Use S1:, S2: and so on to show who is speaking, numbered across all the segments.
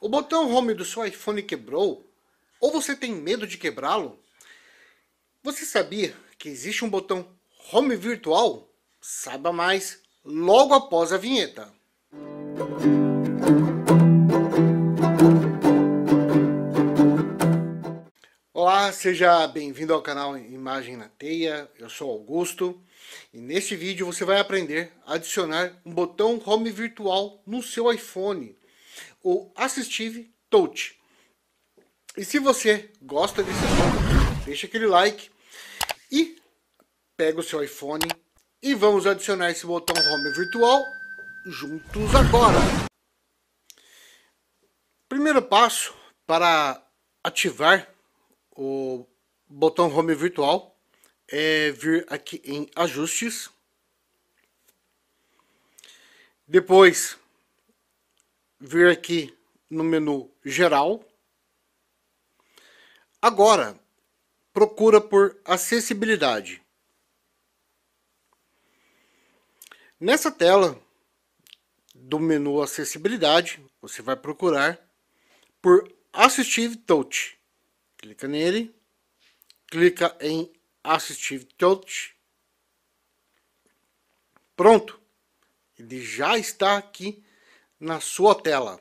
S1: O botão home do seu iPhone quebrou? Ou você tem medo de quebrá-lo? Você sabia que existe um botão home virtual? Saiba mais logo após a vinheta. Olá, seja bem-vindo ao canal Imagem na Teia. Eu sou Augusto e neste vídeo você vai aprender a adicionar um botão home virtual no seu iPhone o Assistive Touch. E se você gosta desse som, deixa aquele like e pega o seu iPhone e vamos adicionar esse botão home virtual juntos agora. Primeiro passo para ativar o botão home virtual é vir aqui em ajustes. Depois vir aqui no menu Geral. Agora, procura por Acessibilidade. Nessa tela do menu Acessibilidade, você vai procurar por Assistive Touch. Clica nele, clica em Assistive Touch. Pronto, ele já está aqui na sua tela.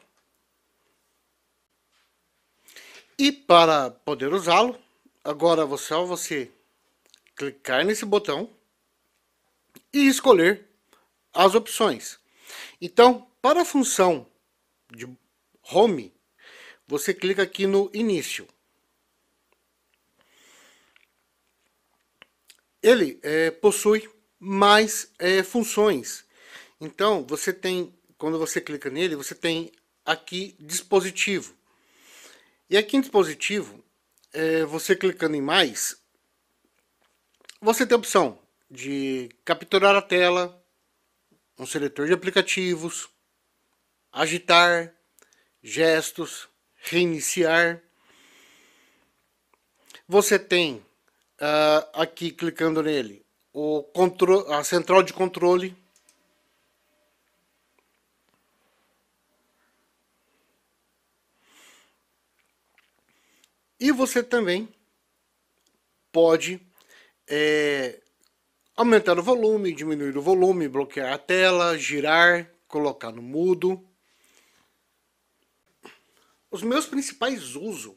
S1: E para poder usá-lo, agora você é só você clicar nesse botão e escolher as opções. Então, para a função de home, você clica aqui no início. Ele é, possui mais é, funções. Então, você tem quando você clica nele, você tem aqui dispositivo. E aqui em dispositivo, é, você clicando em mais, você tem a opção de capturar a tela, um seletor de aplicativos, agitar, gestos, reiniciar. Você tem uh, aqui clicando nele o a central de controle E você também pode é, aumentar o volume, diminuir o volume, bloquear a tela, girar, colocar no mudo. Os meus principais usos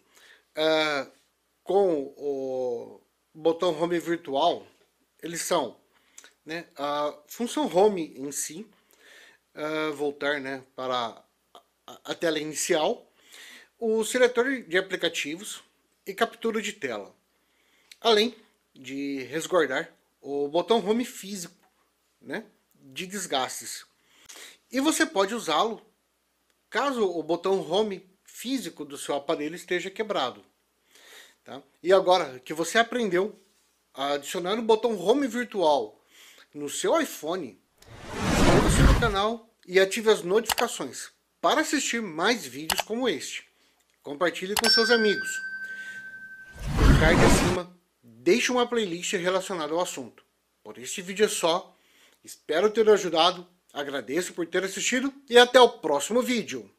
S1: é, com o botão Home virtual, eles são né, a função Home em si, é, voltar né, para a tela inicial, o seletor de aplicativos, e captura de tela, além de resguardar o botão home físico né, de desgastes. E você pode usá-lo caso o botão home físico do seu aparelho esteja quebrado. Tá? E agora que você aprendeu a adicionar o botão home virtual no seu iPhone, inscreva-se no canal e ative as notificações para assistir mais vídeos como este. Compartilhe com seus amigos card acima, deixe uma playlist relacionada ao assunto. Por este vídeo é só. Espero ter ajudado. Agradeço por ter assistido e até o próximo vídeo.